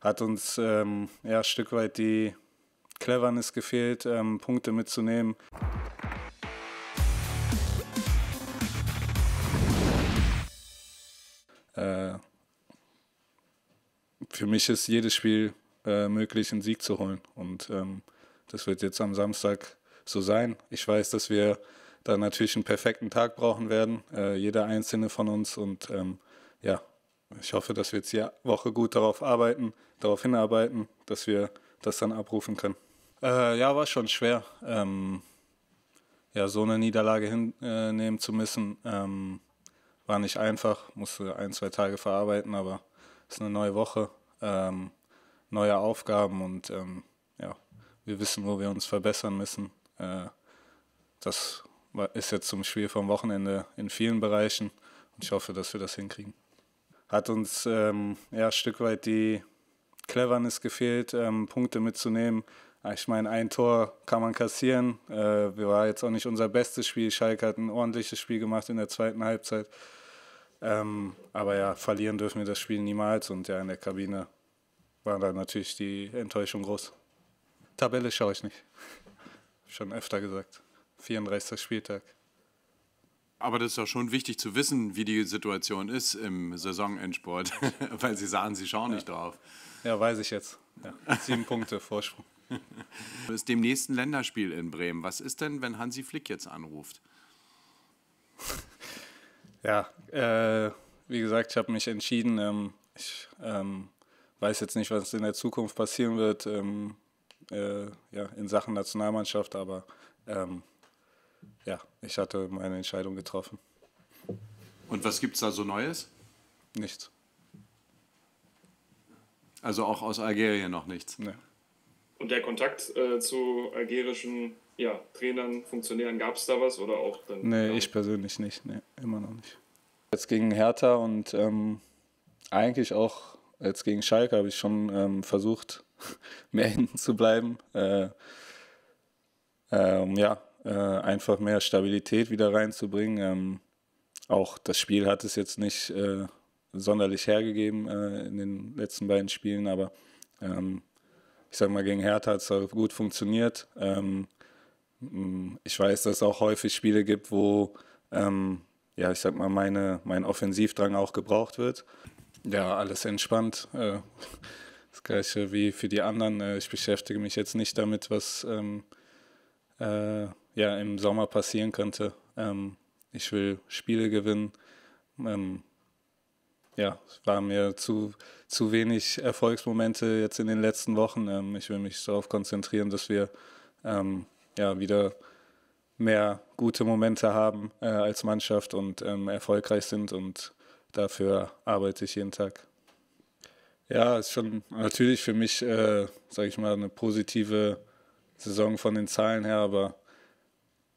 hat uns ähm, ja, ein Stück weit die Cleverness gefehlt, ähm, Punkte mitzunehmen. Äh, für mich ist jedes Spiel äh, möglich, einen Sieg zu holen. Und ähm, das wird jetzt am Samstag so sein. Ich weiß, dass wir da natürlich einen perfekten Tag brauchen werden, äh, jeder einzelne von uns. Und ähm, ja, ich hoffe, dass wir jetzt die Woche gut darauf arbeiten, darauf hinarbeiten, dass wir das dann abrufen können. Äh, ja, war schon schwer, ähm, ja, so eine Niederlage hinnehmen äh, zu müssen. Ähm, war nicht einfach, musste ein, zwei Tage verarbeiten, aber es ist eine neue Woche, ähm, neue Aufgaben und ähm, ja, wir wissen, wo wir uns verbessern müssen. Äh, das ist jetzt zum Spiel vom Wochenende in vielen Bereichen und ich hoffe, dass wir das hinkriegen hat uns ähm, ja, ein Stück weit die Cleverness gefehlt, ähm, Punkte mitzunehmen. Ah, ich meine, ein Tor kann man kassieren. Äh, war jetzt auch nicht unser bestes Spiel. Schalke hat ein ordentliches Spiel gemacht in der zweiten Halbzeit. Ähm, aber ja, verlieren dürfen wir das Spiel niemals. Und ja, in der Kabine war da natürlich die Enttäuschung groß. Tabelle schaue ich nicht. Schon öfter gesagt. 34. Spieltag. Aber das ist doch schon wichtig zu wissen, wie die Situation ist im Saisonendsport, weil Sie sagen, Sie schauen ja. nicht drauf. Ja, weiß ich jetzt. Ja. Sieben Punkte Vorsprung. Das ist dem nächsten Länderspiel in Bremen. Was ist denn, wenn Hansi Flick jetzt anruft? Ja, äh, wie gesagt, ich habe mich entschieden. Ähm, ich ähm, weiß jetzt nicht, was in der Zukunft passieren wird ähm, äh, ja, in Sachen Nationalmannschaft, aber ähm, ja, ich hatte meine Entscheidung getroffen. Und was gibt es da so Neues? Nichts. Also auch aus Algerien noch nichts. Nee. Und der Kontakt äh, zu algerischen ja, Trainern, Funktionären, gab es da was oder auch dann? Nee, ich persönlich nicht. Nee, immer noch nicht. Jetzt gegen Hertha und ähm, eigentlich auch jetzt gegen Schalke habe ich schon ähm, versucht, mehr hinten zu bleiben. Äh, ähm, ja, äh, einfach mehr Stabilität wieder reinzubringen. Ähm, auch das Spiel hat es jetzt nicht äh, sonderlich hergegeben äh, in den letzten beiden Spielen, aber ähm, ich sag mal, gegen Hertha hat es gut funktioniert. Ähm, ich weiß, dass es auch häufig Spiele gibt, wo ähm, ja, ich sag mal, meine, mein Offensivdrang auch gebraucht wird. Ja, alles entspannt. Äh, das gleiche wie für die anderen. Äh, ich beschäftige mich jetzt nicht damit, was ähm, äh, ja, im Sommer passieren könnte. Ähm, ich will Spiele gewinnen. Ähm, ja, es waren mir zu, zu wenig Erfolgsmomente jetzt in den letzten Wochen. Ähm, ich will mich darauf konzentrieren, dass wir ähm, ja, wieder mehr gute Momente haben äh, als Mannschaft und ähm, erfolgreich sind. Und dafür arbeite ich jeden Tag. Ja, ist schon natürlich für mich, äh, sage ich mal, eine positive Saison von den Zahlen her, aber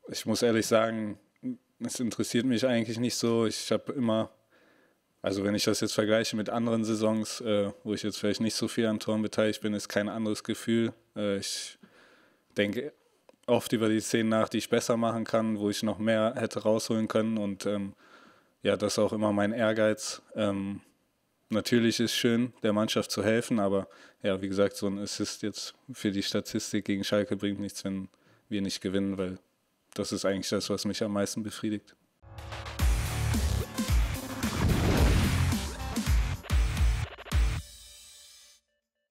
ich muss ehrlich sagen, es interessiert mich eigentlich nicht so. Ich habe immer, also wenn ich das jetzt vergleiche mit anderen Saisons, äh, wo ich jetzt vielleicht nicht so viel an Toren beteiligt bin, ist kein anderes Gefühl. Äh, ich denke oft über die Szenen nach, die ich besser machen kann, wo ich noch mehr hätte rausholen können. Und ähm, ja, das ist auch immer mein Ehrgeiz. Ähm, natürlich ist es schön, der Mannschaft zu helfen, aber ja, wie gesagt, so ein Assist jetzt für die Statistik gegen Schalke bringt nichts, wenn wir nicht gewinnen, weil das ist eigentlich das, was mich am meisten befriedigt.